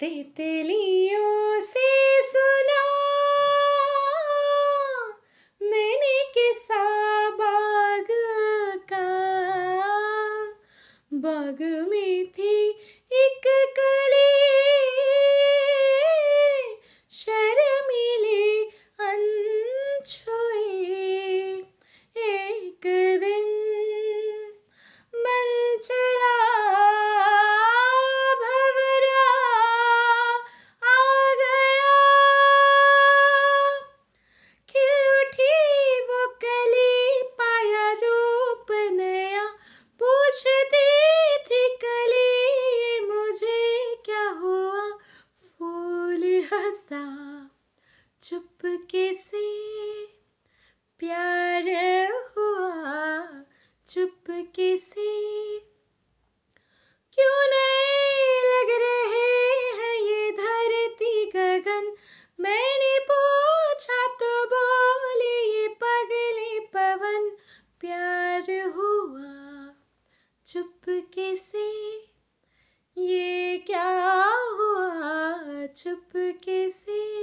तितलियों से सुना मैंने किसा बाग का बाग में थी एक कली चुप चुपके से प्यार हुआ चुपके से क्यों नहीं लग रहे हैं ये धरती गगन मैंने पूछा तो बोली ये पगली पवन प्यार हुआ चुपके से ये चुपके से